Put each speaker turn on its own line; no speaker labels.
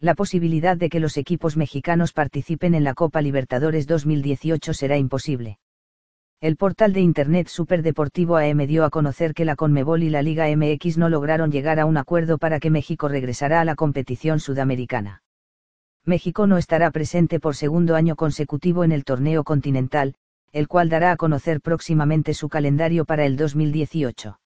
la posibilidad de que los equipos mexicanos participen en la Copa Libertadores 2018 será imposible. El portal de Internet Superdeportivo AM dio a conocer que la Conmebol y la Liga MX no lograron llegar a un acuerdo para que México regresara a la competición sudamericana. México no estará presente por segundo año consecutivo en el torneo continental, el cual dará a conocer próximamente su calendario para el 2018.